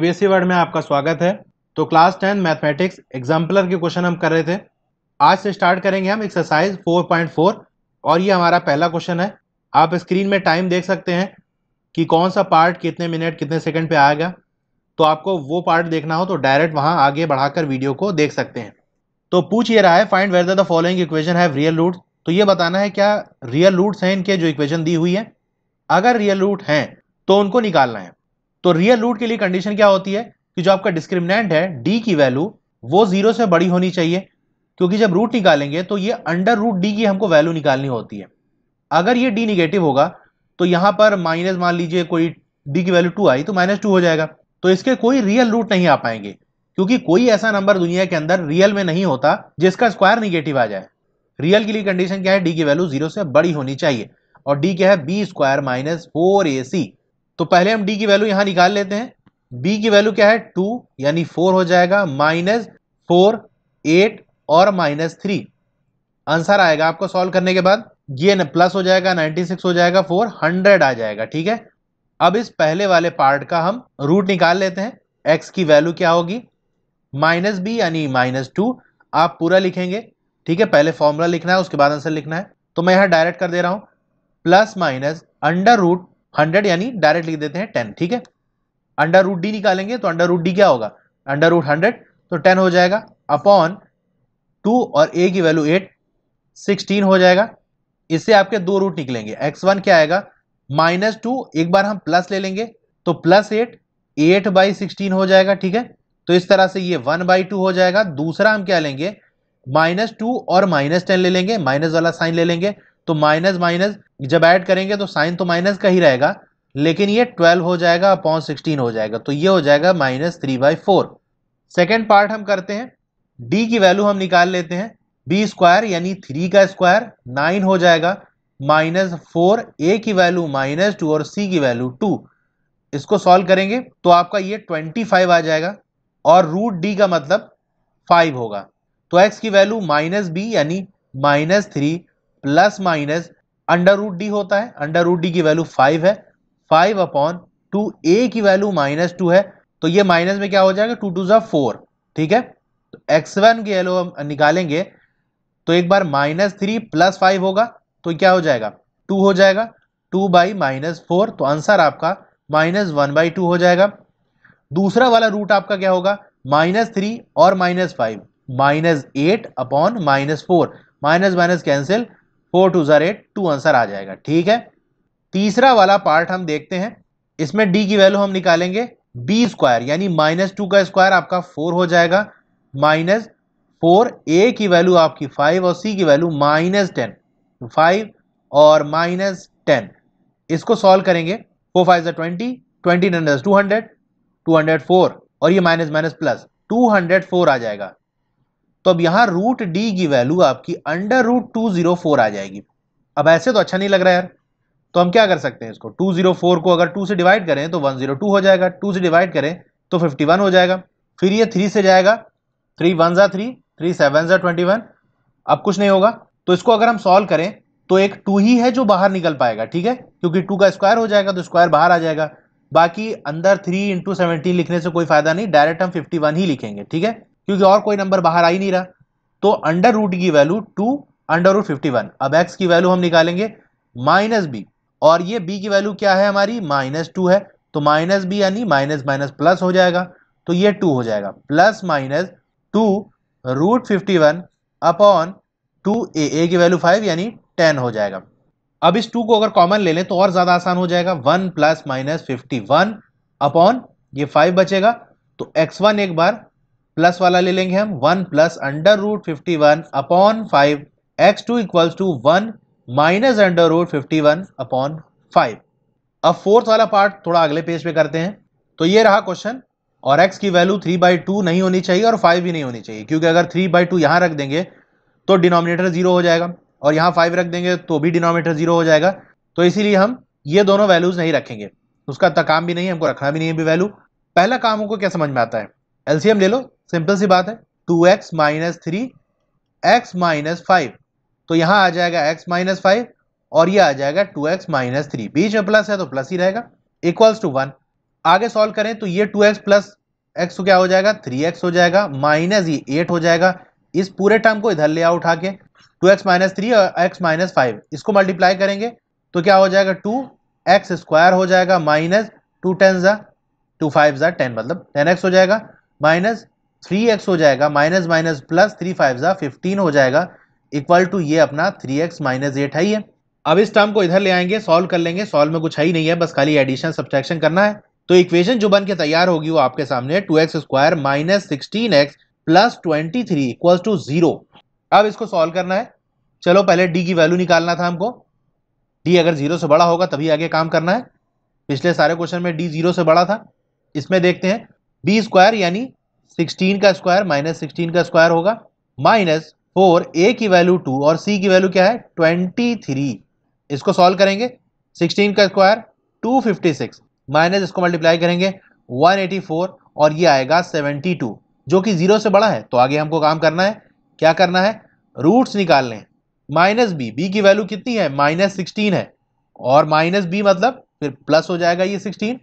CBSE word e में आपका स्वागत है तो क्लास टेन मैथमेटिक्स एग्जाम्पलर के क्वेश्चन हम कर रहे थे आज से स्टार्ट करेंगे हम एक्सरसाइज 4.4 और ये हमारा पहला क्वेश्चन है आप स्क्रीन में टाइम देख सकते हैं कि कौन सा पार्ट कितने मिनट कितने सेकंड पे आएगा तो आपको वो पार्ट देखना हो तो डायरेक्ट वहाँ आगे बढ़ाकर वीडियो को देख सकते हैं तो पूछ ये रहा है find whether the following equation have real root तो ये बताना है क्या रियल रूट्स हैं इनके जो इक्वेशन दी हुई है अगर रियल रूट हैं तो उनको निकालना है तो रियल रूट के लिए कंडीशन क्या होती है कि जो आपका डिस्क्रिमिनेंट है डी की वैल्यू वो जीरो से बड़ी होनी चाहिए क्योंकि जब रूट निकालेंगे तो ये अंडर रूट डी की हमको वैल्यू निकालनी होती है अगर ये डी निगेटिव होगा तो यहां पर माइनस मान लीजिए कोई डी की वैल्यू टू आई तो माइनस टू हो जाएगा तो इसके कोई रियल रूट नहीं आ पाएंगे क्योंकि कोई ऐसा नंबर दुनिया के अंदर रियल में नहीं होता जिसका स्क्वायर निगेटिव आ जाए रियल के लिए कंडीशन क्या है डी की वैल्यू जीरो से बड़ी होनी चाहिए और डी क्या है b square minus four a c तो पहले हम डी की वैल्यू यहां निकाल लेते हैं बी की वैल्यू क्या है टू यानी फोर हो जाएगा माइनस फोर एट और माइनस थ्री आंसर आएगा आपको सॉल्व करने के बाद ये न प्लस हो जाएगा नाइनटी सिक्स हो जाएगा फोर हंड्रेड आ जाएगा ठीक है अब इस पहले वाले पार्ट का हम रूट निकाल लेते हैं एक्स की वैल्यू क्या होगी माइनस बी यानी माइनस टू आप पूरा लिखेंगे ठीक है पहले फॉर्मूला लिखना है उसके बाद आंसर लिखना है तो मैं यहां डायरेक्ट कर दे रहा हूं plus minus under root hundred यानी डायरेक्ट लिख देते हैं टेन ठीक है अंडर रूट डी निकालेंगे तो अंडर रूट डी क्या होगा अंडर रूट हंड्रेड तो टेन हो जाएगा अपॉन टू और ए की वैल्यू एट सिक्सटीन हो जाएगा इससे आपके दो रूट निकलेंगे एक्स वन क्या आएगा माइनस टू एक बार हम प्लस ले लेंगे तो plus eight eight by sixteen हो जाएगा ठीक है तो इस तरह से ये वन बाई टू हो जाएगा दूसरा हम क्या लेंगे माइनस टू और माइनस टेन ले लेंगे माइनस वाला साइन ले लेंगे तो माइनस माइनस जब ऐड करेंगे तो साइन तो माइनस का ही रहेगा लेकिन ये ट्वेल्व हो जाएगा अपॉन सिक्सटीन हो जाएगा तो ये हो जाएगा minus three by four second part हम करते हैं डी की वैल्यू हम निकाल लेते हैं बी स्क्वायर यानी थ्री का स्क्वायर नाइन हो जाएगा माइनस फोर ए की वैल्यू माइनस टू और सी की वैल्यू टू इसको सॉल्व करेंगे तो आपका ये ट्वेंटी फाइव आ जाएगा और रूट डी का मतलब फाइव होगा तो एक्स की वैल्यू माइनस बी यानी minus three plus minus under root d होता है अंडर रूट डी की वैल्यू फाइव है फाइव अपॉन टू ए की वैल्यू माइनस टू है तो ये माइनस में क्या हो जाएगा टू टू ज़ा फोर ठीक है तो एक्स वन की वैल्यू हम निकालेंगे तो एक बार माइनस थ्री प्लस फाइव होगा तो क्या हो जाएगा टू हो जाएगा टू बाई माइनस फोर तो आंसर आपका माइनस वन बाई टू हो जाएगा दूसरा वाला रूट आपका क्या होगा माइनस थ्री और minus five minus eight upon minus four minus minus cancel four two जर एट टू आंसर आ जाएगा ठीक है तीसरा वाला पार्ट हम देखते हैं इसमें डी की वैल्यू हम निकालेंगे बी स्क्वायर यानी माइनस टू का स्क्वायर आपका फोर हो जाएगा माइनस फोर ए की वैल्यू आपकी फाइव और सी की वैल्यू माइनस टेन फाइव और माइनस टेन इसको सॉल्व करेंगे फोर फाइव ज़ा twenty twenty two hundred two hundred four और ये minus minus plus two hundred four आ जाएगा तो अब यहां रूट डी की वैल्यू आपकी under root two zero four आ जाएगी अब ऐसे तो अच्छा नहीं लग रहा यार तो हम क्या कर सकते हैं इसको टू जीरो फोर को अगर टू से डिवाइड करें तो वन जीरो टू हो जाएगा टू से डिवाइड करें तो फिफ्टी वन हो जाएगा फिर ये थ्री से जाएगा थ्री वन ज़ा थ्री थ्री सेवन ज़ा ट्वेंटी वन अब कुछ नहीं होगा तो इसको अगर हम सॉल्व करें तो एक टू ही है जो बाहर निकल पाएगा ठीक है क्योंकि टू का स्क्वायर हो जाएगा तो स्क्वायर बाहर आ जाएगा बाकी अंदर थ्री इंटू सेवनटीन लिखने से कोई फायदा नहीं डायरेक्ट हम फिफ्टी वन ही लिखेंगे ठीक है क्योंकि और कोई नंबर बाहर आ ही नहीं रहा तो अंडर रूट की value two under root fifty one अब एक्स की वैल्यू हम निकालेंगे माइनस बी और ये बी की वैल्यू क्या है हमारी माइनस टू है तो माइनस बी यानी माइनस माइनस प्लस हो जाएगा तो ये टू हो जाएगा plus minus two root fifty one upon two ए ए की वैल्यू फाइव यानी टेन हो जाएगा अब इस टू को अगर कॉमन ले लें तो और ज़्यादा आसान हो जाएगा one plus minus fifty one upon ये फाइव बचेगा तो एक्स वन एक बार प्लस वाला ले लेंगे हम one plus under root fifty one upon five x two equals to one minus under root fifty one upon five अब फोर्थ वाला पार्ट थोड़ा अगले पेज पे करते हैं तो ये रहा क्वेश्चन और x की वैल्यू थ्री बाई टू नहीं होनी चाहिए और फाइव भी नहीं होनी चाहिए क्योंकि अगर थ्री बाई टू यहाँ रख देंगे तो डिनोमिनेटर जीरो हो जाएगा और यहाँ फाइव रख देंगे तो भी डिनोमिनेटर जीरो हो जाएगा तो इसीलिए हम ये दोनों वैल्यूज नहीं रखेंगे उसका काम भी नहीं है हमको रखना भी नहीं है वैल्यू पहला काम हमको क्या समझ में आता है एलसीएम ले लो सिंपल सी बात है two x minus three x minus five तो यहाँ आ जाएगा एक्स माइनस फाइव और ये आ जाएगा टू एक्स माइनस थ्री बीच में प्लस है तो प्लस ही रहेगा इक्वल्स टू वन आगे सॉल्व करें तो ये टू एक्स प्लस एक्स तो क्या हो जाएगा थ्री एक्स हो जाएगा माइनस ये एट हो जाएगा इस पूरे टर्म को इधर ले आओ उठा के टू एक्स माइनस थ्री और एक्स माइनस फाइव इसको मल्टीप्लाई करेंगे तो क्या हो जाएगा टू एक्स स्क्वायर हो जाएगा माइनस टू टेन ज़ा टू फाइव ज़ा टेन मतलब टेन एक्स हो जाएगा माइनस थ्री एक्स हो जाएगा minus minus plus three five ज़ा फिफ्टीन हो जाएगा इक्वल टू ये अपना थ्री एक्स माइनस एट है ये अब इस टर्म को इधर ले आएंगे सॉल्व कर लेंगे सॉल्व में कुछ है ही नहीं है बस खाली एडिशन सब्सट्रैक्शन करना है तो इक्वेशन जो बन के तैयार होगी वो आपके सामने two x square minus sixteen x plus twenty three equal to zero अब इसको सॉल्व करना है चलो पहले डी की वैल्यू निकालना था हमको डी अगर जीरो से बड़ा होगा तभी आगे काम करना है पिछले सारे क्वेश्चन में डी जीरो से बड़ा था इसमें देखते हैं बी स्क्वायर यानी सिक्सटीन का स्क्वायर माइनस सिक्सटीन का स्क्वायर होगा माइनस फोर ए की वैल्यू टू और सी की वैल्यू क्या है ट्वेंटी थ्री इसको सॉल्व करेंगे सिक्सटीन का square two fifty six minus इसको मल्टीप्लाई करेंगे वन एटी फोर और ये आएगा सेवेंटी टू जो कि जीरो से बड़ा है तो आगे हमको काम करना है क्या करना है रूट्स निकाल लें माइनस बी बी की वैल्यू कितनी है माइनस सिक्सटीन है और माइनस बी मतलब फिर प्लस हो जाएगा ये sixteen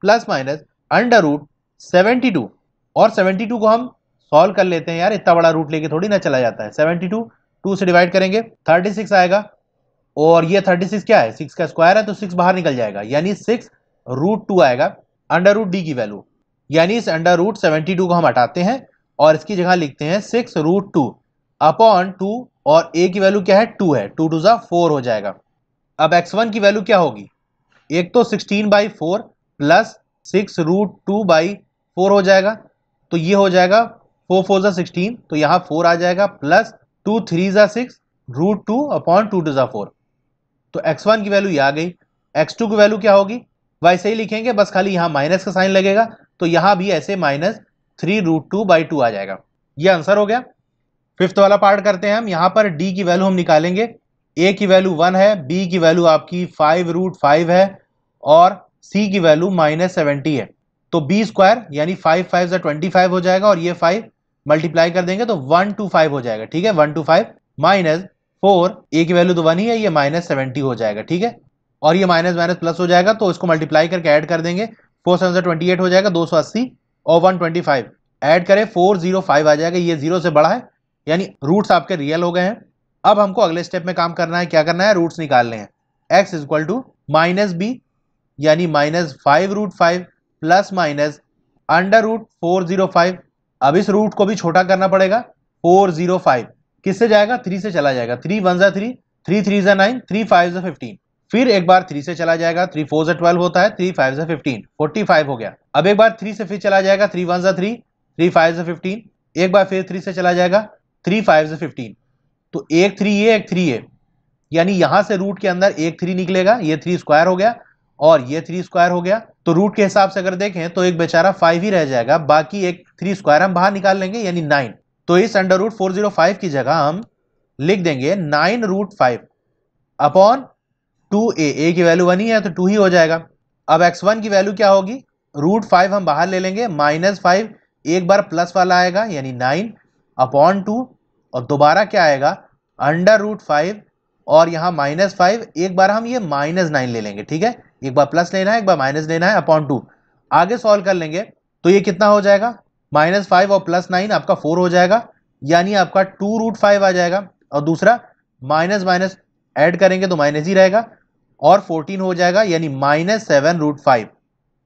plus minus under root seventy two और 72 को हम सॉल्व कर लेते हैं यार इतना बड़ा रूट लेके थोड़ी ना चला जाता है 72 टू से डिवाइड करेंगे 36 आएगा और ये 36 क्या है 6 का स्क्वायर है तो 6 बाहर निकल जाएगा यानी 6 रूट टू आएगा अंडर रूट डी की वैल्यू यानी इस अंडर रूट सेवेंटी को हम हटाते हैं और इसकी जगह लिखते हैं six root two upon two और ए की वैल्यू क्या है टू है टू टू ज़ा फोर हो जाएगा अब एक्स वन की वैल्यू क्या होगी एक तो sixteen by four plus six root two by four हो जाएगा तो ये हो जाएगा फोर फोर ज़ा सिक्सटीन तो यहाँ फोर आ जाएगा प्लस टू थ्री ज़ा six root two upon two two ज़ा फोर तो एक्स वन की वैल्यू ये आ गई एक्स टू की वैल्यू क्या होगी वैसे ही लिखेंगे बस खाली यहाँ माइनस का साइन लगेगा तो यहाँ भी ऐसे minus three root two by two आ जाएगा ये आंसर हो गया फिफ्थ वाला पार्ट करते हैं हम यहाँ पर डी की वैल्यू हम निकालेंगे ए की वैल्यू वन है बी की वैल्यू आपकी फाइव रूट फाइव है और सी की वैल्यू माइनस सेवेंटी है तो बी स्क्वायर यानी फाइव फाइव से ट्वेंटी फाइव हो जाएगा और ये फाइव मल्टीप्लाई कर देंगे तो वन टू फाइव हो जाएगा ठीक है one two five minus four A की वैल्यू तो वन ही है ये माइनस सेवेंटी हो जाएगा ठीक है और ये माइनस माइनस प्लस हो जाएगा तो इसको मल्टीप्लाई करके ऐड कर देंगे फोर सेवन से ट्वेंटी एट हो जाएगा दो सौ अस्सी और वन ट्वेंटी फाइव ऐड करें फोर जीरो फाइव आ जाएगा ये जीरो से बड़ा है यानी रूट्स आपके रियल हो गए हैं अब हमको अगले स्टेप में काम करना है क्या करना है रूट्स निकालने हैं x is equal to minus B यानी minus five root five plus minus under root four zero five अब इस रूट को भी छोटा करना पड़ेगा फोर जीरो फाइव किससे जाएगा थ्री से चला जाएगा थ्री वन ज़ा थ्री थ्री थ्री ज़ा नाइन थ्री फाइव ज़ा फिफ्टीन फिर एक बार थ्री से चला जाएगा थ्री फोर ज़ा ट्वेल्व होता है थ्री फाइव ज़ा फिफ्टीन फोर्टी फाइव हो गया अब एक बार थ्री से फिर चला जाएगा थ्री वन ज़ा थ्री थ्री फाइव ज़ा फिफ्टीन एक बार फिर थ्री से चला जाएगा थ्री फाइव ज़ा फिफ्टीन तो एक थ्री ये एक थ्री ये यानी यहां से रूट के अंदर एक थ्री निकलेगा ये थ्री स्क्वायर हो गया और ये थ्री स्क्वायर हो गया तो रूट के हिसाब से अगर देखें तो एक बेचारा फाइव ही रह जाएगा बाकी एक थ्री स्क्वायर हम बाहर निकाल लेंगे यानी नाइन तो इस under root four zero five की जगह हम लिख देंगे nine root five upon two ए ए की वैल्यू वन ही है तो टू ही हो जाएगा अब एक्स वन की वैल्यू क्या होगी रूट फाइव हम बाहर ले लेंगे माइनस फाइव एक बार प्लस वाला आएगा यानी नाइन अपॉन टू और दोबारा क्या आएगा अंडर रूट फाइव और यहाँ माइनस फाइव एक बार हम ये माइनस नाइन ले लेंगे ठीक है एक बार प्लस लेना है एक बार माइनस लेना है अपॉन टू आगे सॉल्व कर लेंगे तो ये कितना हो जाएगा माइनस फाइव और प्लस नाइन आपका फोर हो जाएगा यानी आपका टू रूट फाइव आ जाएगा और दूसरा माइनस माइनस ऐड करेंगे तो माइनस ही रहेगा और फोर्टीन हो जाएगा यानी माइनस सेवन रूट फाइव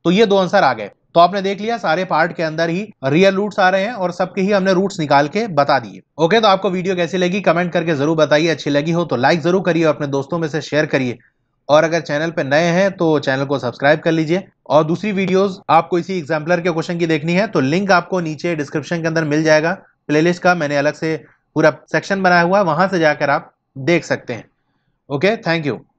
तो ये दो आंसर आ गए तो आपने देख लिया सारे पार्ट के अंदर ही रियल रूट्स आ रहे हैं और सबके ही हमने रूट्स निकाल के बता दिए ओके तो आपको वीडियो कैसी लगी कमेंट करके जरूर बताइए अच्छी लगी हो तो लाइक जरूर करिए और अपने दोस्तों में से शेयर करिए और अगर चैनल पर नए हैं तो चैनल को सब्सक्राइब कर लीजिए और दूसरी वीडियोस आपको इसी एग्जाम्पलर के क्वेश्चन की देखनी है तो लिंक आपको नीचे डिस्क्रिप्शन के अंदर मिल जाएगा प्लेलिस्ट का मैंने अलग से पूरा सेक्शन बनाया हुआ है वहाँ से जाकर आप देख सकते हैं ओके थैंक यू